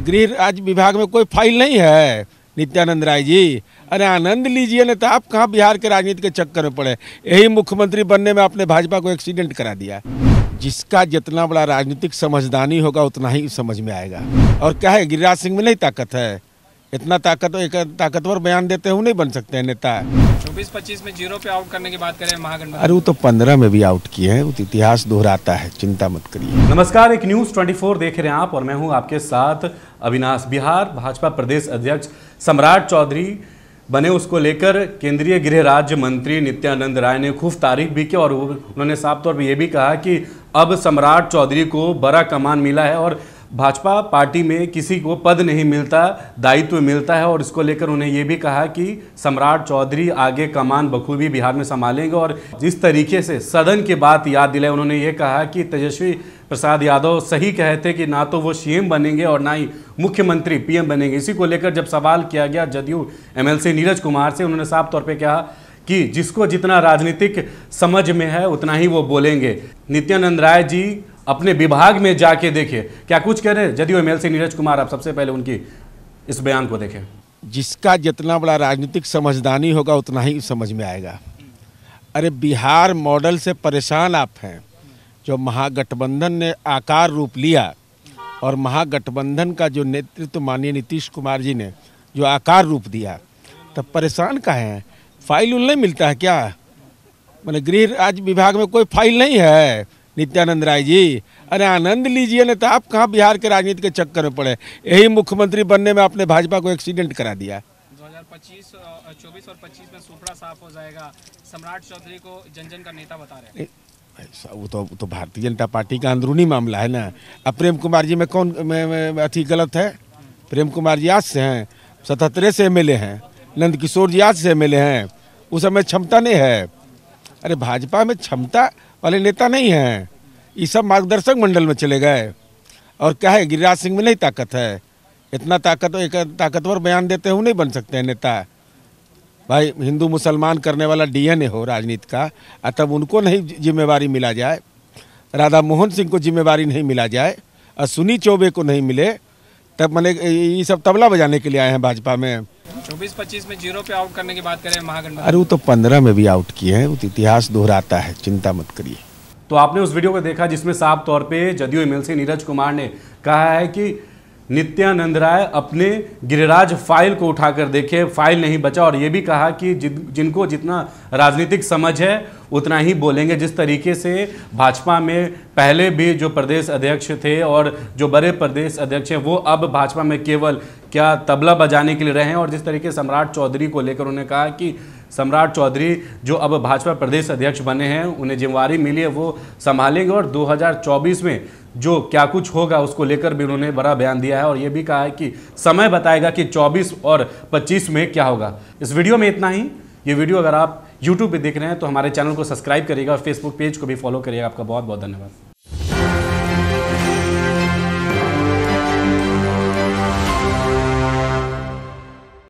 गृह राज्य विभाग में कोई फाइल नहीं है नित्यानंद राय जी अरे आनंद लीजिए ना तो आप कहाँ बिहार के राजनीति के चक्कर में पड़े यही मुख्यमंत्री बनने में आपने भाजपा को एक्सीडेंट करा दिया जिसका जितना बड़ा राजनीतिक समझदानी होगा उतना ही समझ में आएगा और क्या है गिरिराज सिंह में नहीं ताकत है इतना ताकत एक ताकतवर बयान देते हुए नहीं बन सकते हैं नेता चौबीस 25 में जीरो पे आउट करने की बात करें महागठबंधन अरे वो तो पंद्रह में भी आउट किए हैं तो इतिहास दोहराता है चिंता मत करिए नमस्कार एक न्यूज 24 देख रहे हैं आप और मैं हूं आपके साथ अविनाश बिहार भाजपा प्रदेश अध्यक्ष सम्राट चौधरी बने उसको लेकर केंद्रीय गृह राज्य मंत्री नित्यानंद राय ने खूब तारीफ भी की और उन्होंने साफ तौर पर यह भी कहा कि अब सम्राट चौधरी को बड़ा कमान मिला है और भाजपा पार्टी में किसी को पद नहीं मिलता दायित्व मिलता है और इसको लेकर उन्हें ये भी कहा कि सम्राट चौधरी आगे कमान बखूबी बिहार में संभालेंगे और जिस तरीके से सदन के बाद याद दिलाए उन्होंने ये कहा कि तेजस्वी प्रसाद यादव सही कहे थे कि ना तो वो सीएम बनेंगे और ना ही मुख्यमंत्री पीएम बनेंगे इसी को लेकर जब सवाल किया गया जदयू एम नीरज कुमार से उन्होंने साफ तौर पर कहा कि जिसको जितना राजनीतिक समझ में है उतना ही वो बोलेंगे नित्यानंद राय जी अपने विभाग में जाके देखे क्या कुछ कह रहे हैं जदयू एमएलसी नीरज कुमार आप सबसे पहले उनकी इस बयान को देखें जिसका जितना बड़ा राजनीतिक समझदानी होगा उतना ही समझ में आएगा अरे बिहार मॉडल से परेशान आप हैं जो महागठबंधन ने आकार रूप लिया और महागठबंधन का जो नेतृत्व माननीय नीतीश कुमार जी ने जो आकार रूप दिया तब परेशान का है फाइल उल नहीं मिलता है क्या मैंने गृह राज्य विभाग में कोई फाइल नहीं है नित्यानंद राय जी अरे आनंद लीजिए ना तो आप कहाँ बिहार के राजनीति के चक्कर में पड़े यही मुख्यमंत्री बनने में आपने भाजपा को एक्सीडेंट करा दिया 2025, चौबीस और 25 में सुपड़ा साफ हो जाएगा सम्राट चौधरी को जन जन का नेता बता रहे हैं ऐसा वो तो वो तो भारतीय जनता पार्टी का अंदरूनी मामला है ना अब प्रेम कुमार जी में कौन अथी गलत है प्रेम कुमार जी आज से हैं सतहत्तरे से एम हैं नंद किशोर जी आज से एम हैं उस समय क्षमता नहीं है अरे भाजपा में क्षमता वाले नेता नहीं हैं ये सब मार्गदर्शक मंडल में चले गए और क्या है गिरिराज सिंह में नहीं ताकत है इतना ताकत एक ताकतवर बयान देते हुए नहीं बन सकते हैं नेता भाई हिंदू मुसलमान करने वाला डीएनए हो राजनीति का और तब उनको नहीं जिम्मेवारी मिला जाए राधा मोहन सिंह को जिम्मेवारी नहीं मिला जाए और सुनी चौबे को नहीं मिले तब मैंने ये सब तबला बजाने के लिए आए हैं भाजपा में चौबीस पच्चीस में जीरो पे आउट करने की बात करें महागठबंधन अरे वो तो पंद्रह में भी आउट किए हैं तो इतिहास दोहराता है चिंता मत करिए तो आपने उस वीडियो को देखा जिसमें साफ तौर पे जदयू एमएलसी नीरज कुमार ने कहा है कि नित्यानंद राय अपने गिरिराज फाइल को उठाकर देखे फाइल नहीं बचा और ये भी कहा कि जिन जिनको जितना राजनीतिक समझ है उतना ही बोलेंगे जिस तरीके से भाजपा में पहले भी जो प्रदेश अध्यक्ष थे और जो बड़े प्रदेश अध्यक्ष हैं वो अब भाजपा में केवल क्या तबला बजाने के लिए रहे हैं और जिस तरीके सम्राट चौधरी को लेकर उन्होंने कहा कि सम्राट चौधरी जो अब भाजपा प्रदेश अध्यक्ष बने हैं उन्हें जिम्मेवारी मिली है वो संभालेंगे और 2024 में जो क्या कुछ होगा उसको लेकर भी उन्होंने बड़ा बयान दिया है और ये भी कहा है कि समय बताएगा कि 24 और 25 में क्या होगा इस वीडियो में इतना ही ये वीडियो अगर आप यूट्यूब पर देख रहे हैं तो हमारे चैनल को सब्सक्राइब करिएगा और फेसबुक पेज को भी फॉलो करिएगा आपका बहुत बहुत धन्यवाद